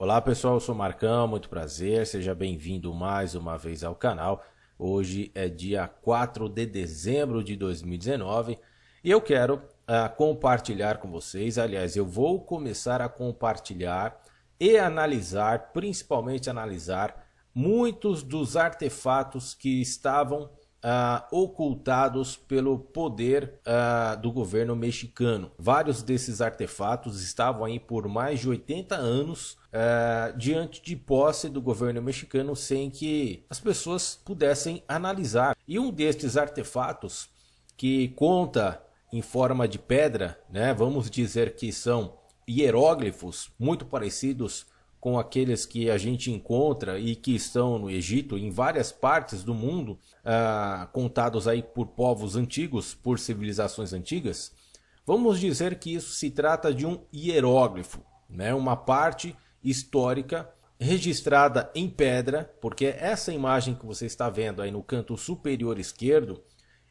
Olá pessoal, eu sou Marcão, muito prazer, seja bem-vindo mais uma vez ao canal. Hoje é dia 4 de dezembro de 2019 e eu quero uh, compartilhar com vocês, aliás, eu vou começar a compartilhar e analisar, principalmente analisar, muitos dos artefatos que estavam Uh, ocultados pelo poder uh, do governo mexicano. Vários desses artefatos estavam aí por mais de 80 anos Uh, diante de posse do governo mexicano sem que as pessoas pudessem analisar. E um destes artefatos que conta em forma de pedra, né, vamos dizer que são hieróglifos muito parecidos com aqueles que a gente encontra e que estão no Egito, em várias partes do mundo, ah, contados aí por povos antigos, por civilizações antigas, vamos dizer que isso se trata de um hieróglifo, né? uma parte histórica registrada em pedra, porque essa imagem que você está vendo aí no canto superior esquerdo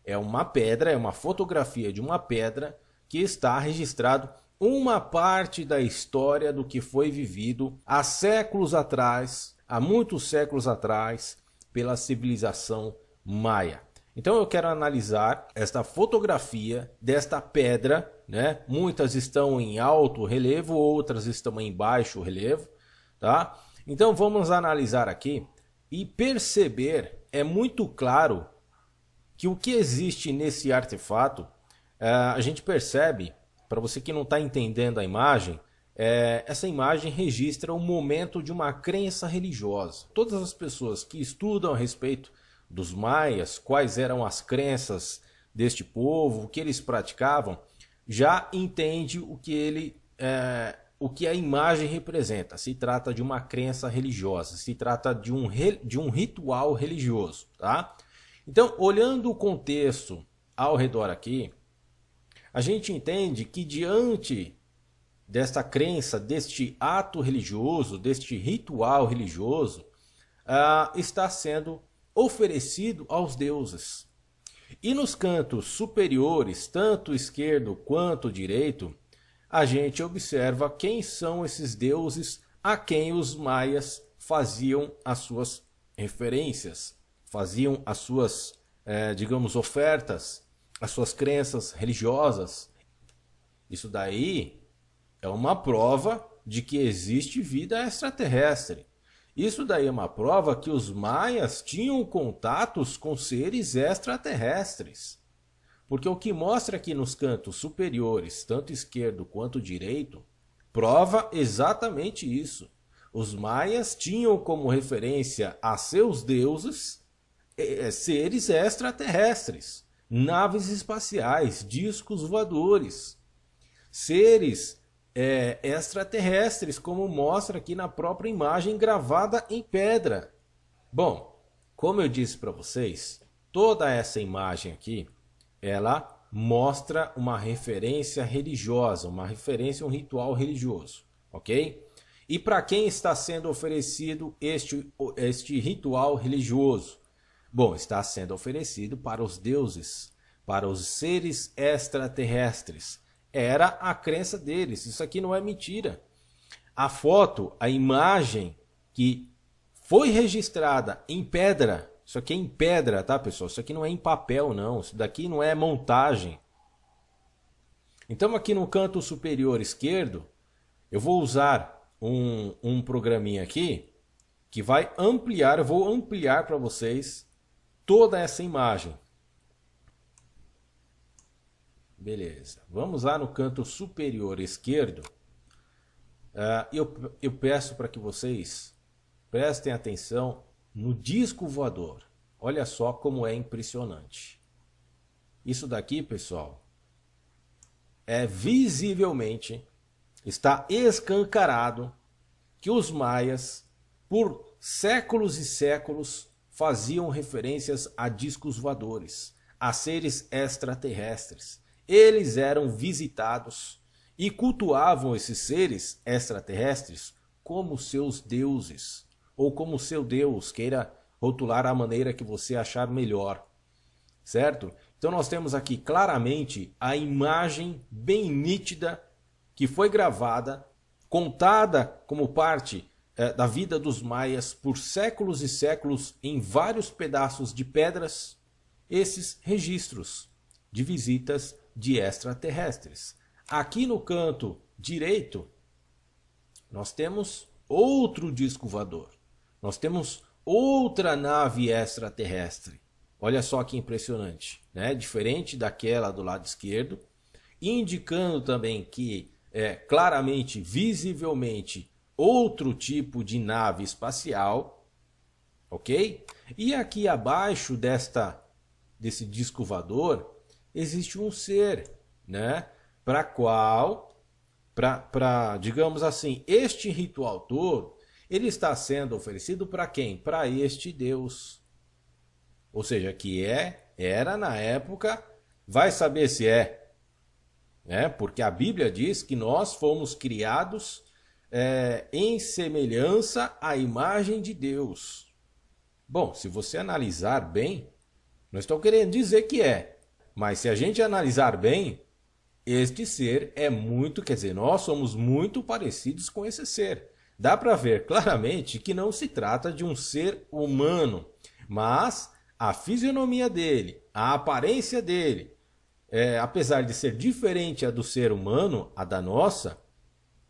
é uma pedra, é uma fotografia de uma pedra que está registrado uma parte da história do que foi vivido há séculos atrás, há muitos séculos atrás, pela civilização maia. Então eu quero analisar esta fotografia desta pedra, né? Muitas estão em alto relevo, outras estão em baixo relevo, tá? Então vamos analisar aqui e perceber é muito claro que o que existe nesse artefato eh, a gente percebe para você que não está entendendo a imagem, é, essa imagem registra o momento de uma crença religiosa. Todas as pessoas que estudam a respeito dos maias, quais eram as crenças deste povo, o que eles praticavam, já entende o que ele é, o que a imagem representa. Se trata de uma crença religiosa, se trata de um, de um ritual religioso, tá? Então, olhando o contexto ao redor aqui, a gente entende que diante desta crença, deste ato religioso, deste ritual religioso, ah, está sendo oferecido aos deuses. E nos cantos superiores, tanto esquerdo quanto direito, a gente observa quem são esses deuses a quem os maias faziam as suas referências, faziam as suas, eh, digamos, ofertas as suas crenças religiosas. Isso daí é uma prova de que existe vida extraterrestre. Isso daí é uma prova que os maias tinham contatos com seres extraterrestres. Porque o que mostra aqui nos cantos superiores, tanto esquerdo quanto direito, prova exatamente isso. Os maias tinham como referência a seus deuses eh, eh, seres extraterrestres naves espaciais, discos voadores, seres é, extraterrestres, como mostra aqui na própria imagem gravada em pedra. Bom, como eu disse para vocês, toda essa imagem aqui, ela mostra uma referência religiosa, uma referência um ritual religioso, ok? E para quem está sendo oferecido este, este ritual religioso? Bom, está sendo oferecido para os deuses, para os seres extraterrestres. Era a crença deles, isso aqui não é mentira. A foto, a imagem que foi registrada em pedra, isso aqui é em pedra, tá, pessoal? Isso aqui não é em papel, não. Isso daqui não é montagem. Então, aqui no canto superior esquerdo, eu vou usar um, um programinha aqui que vai ampliar, eu vou ampliar para vocês toda essa imagem. Beleza. Vamos lá no canto superior esquerdo. Uh, eu, eu peço para que vocês prestem atenção no disco voador. Olha só como é impressionante. Isso daqui, pessoal, é visivelmente, está escancarado que os maias, por séculos e séculos, faziam referências a discos voadores, a seres extraterrestres. Eles eram visitados e cultuavam esses seres extraterrestres como seus deuses, ou como seu deus, queira rotular a maneira que você achar melhor. Certo? Então nós temos aqui claramente a imagem bem nítida que foi gravada, contada como parte eh, da vida dos maias por séculos e séculos em vários pedaços de pedras esses registros de visitas de extraterrestres. Aqui no canto direito, nós temos outro disco voador. Nós temos outra nave extraterrestre. Olha só que impressionante, né? Diferente daquela do lado esquerdo, indicando também que é claramente, visivelmente, outro tipo de nave espacial, ok? E aqui abaixo desta desse disco voador existe um ser, né? Para qual, para digamos assim, este ritual todo ele está sendo oferecido para quem? Para este Deus. Ou seja, que é, era na época, vai saber se é. Né? Porque a Bíblia diz que nós fomos criados é, em semelhança à imagem de Deus. Bom, se você analisar bem, não estou querendo dizer que é, mas se a gente analisar bem, este ser é muito, quer dizer, nós somos muito parecidos com esse ser. Dá para ver claramente que não se trata de um ser humano, mas a fisionomia dele, a aparência dele, é, apesar de ser diferente a do ser humano, a da nossa,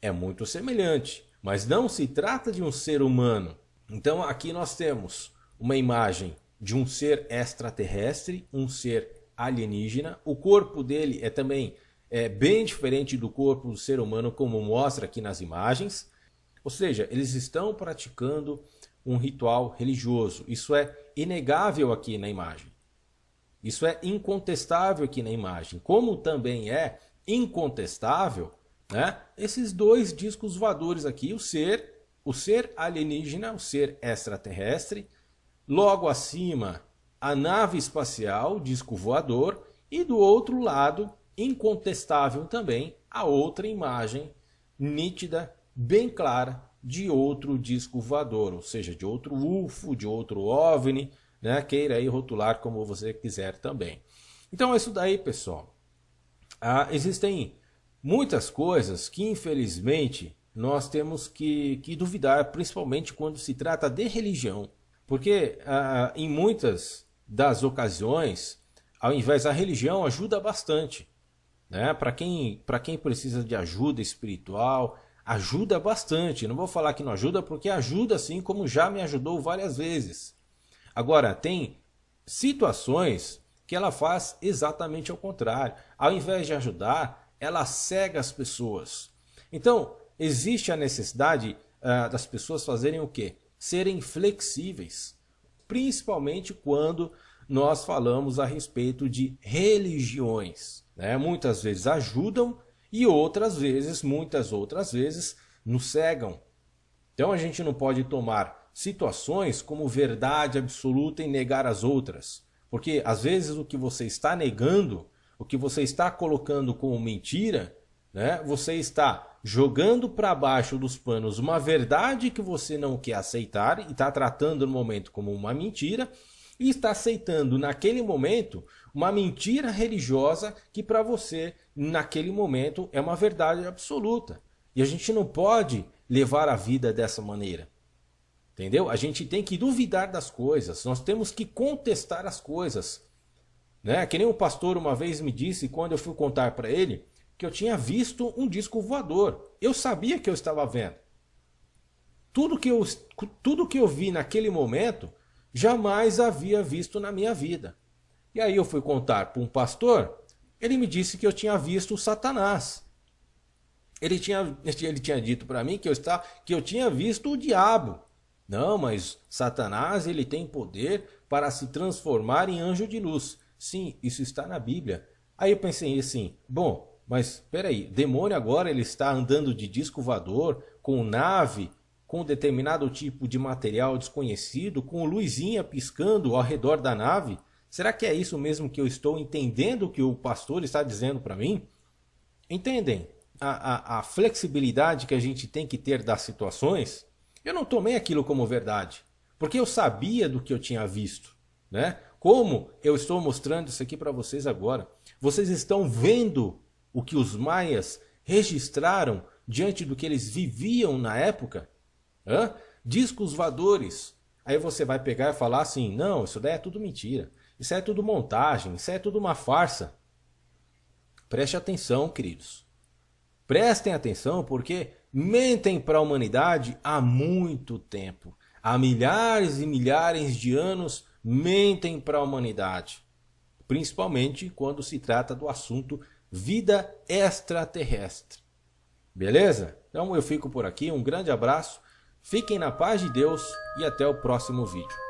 é muito semelhante, mas não se trata de um ser humano. Então aqui nós temos uma imagem de um ser extraterrestre, um ser alienígena. O corpo dele é também é, bem diferente do corpo do ser humano, como mostra aqui nas imagens. Ou seja, eles estão praticando um ritual religioso. Isso é inegável aqui na imagem. Isso é incontestável aqui na imagem. Como também é incontestável né? Esses dois discos voadores aqui, o ser, o ser alienígena, o ser extraterrestre, logo acima a nave espacial, o disco voador, e do outro lado, incontestável também, a outra imagem nítida, bem clara, de outro disco voador, ou seja, de outro UFO, de outro OVNI, né? queira aí rotular como você quiser também. Então é isso daí, pessoal. Ah, existem muitas coisas que, infelizmente, nós temos que, que duvidar, principalmente quando se trata de religião. Porque ah, ah em muitas das ocasiões, ao invés da religião, ajuda bastante. Né? Para quem, quem precisa de ajuda espiritual, ajuda bastante. Não vou falar que não ajuda, porque ajuda assim como já me ajudou várias vezes. Agora, tem situações que ela faz exatamente ao contrário. Ao invés de ajudar, ela cega as pessoas. Então, existe a necessidade uh, das pessoas fazerem o quê? Serem flexíveis, principalmente quando nós falamos a respeito de religiões. Né? Muitas vezes ajudam e outras vezes, muitas outras vezes, nos cegam. Então a gente não pode tomar situações como verdade absoluta e negar as outras, porque às vezes o que você está negando o que você está colocando como mentira, né? Você está jogando para baixo dos panos uma verdade que você não quer aceitar e está tratando no momento como uma mentira e está aceitando naquele momento uma mentira religiosa que para você naquele momento é uma verdade absoluta. E a gente não pode levar a vida dessa maneira. Entendeu? A gente tem que duvidar das coisas, nós temos que contestar as coisas. Né? Que nem o pastor uma vez me disse, quando eu fui contar para ele, que eu tinha visto um disco voador. Eu sabia que eu estava vendo. Tudo que eu, tudo que eu vi naquele momento, jamais havia visto na minha vida. E aí eu fui contar para um pastor, ele me disse que eu tinha visto Satanás. Ele tinha, ele tinha dito para mim que eu, está, que eu tinha visto o diabo. Não, mas Satanás ele tem poder para se transformar em anjo de luz. Sim, isso está na Bíblia. Aí eu pensei assim: bom, mas peraí, demônio agora ele está andando de disco voador, com nave, com determinado tipo de material desconhecido, com luzinha piscando ao redor da nave? Será que é isso mesmo que eu estou entendendo que o pastor está dizendo para mim? Entendem a, a, a, flexibilidade que a gente tem que ter das situações? Eu não tomei aquilo como verdade, porque eu sabia do que eu tinha visto. Né? Como eu estou mostrando isso aqui para vocês agora. Vocês estão vendo o que os maias registraram diante do que eles viviam na época? Hã? Discos voadores. Aí você vai pegar e falar assim: não, isso daí é tudo mentira. Isso é tudo montagem, isso é tudo uma farsa. Preste atenção, queridos. Prestem atenção porque mentem para a humanidade há muito tempo. Há milhares e milhares de anos mentem para a humanidade, principalmente quando se trata do assunto vida extraterrestre. Beleza? Então eu fico por aqui, um grande abraço, fiquem na paz de Deus e até o próximo vídeo.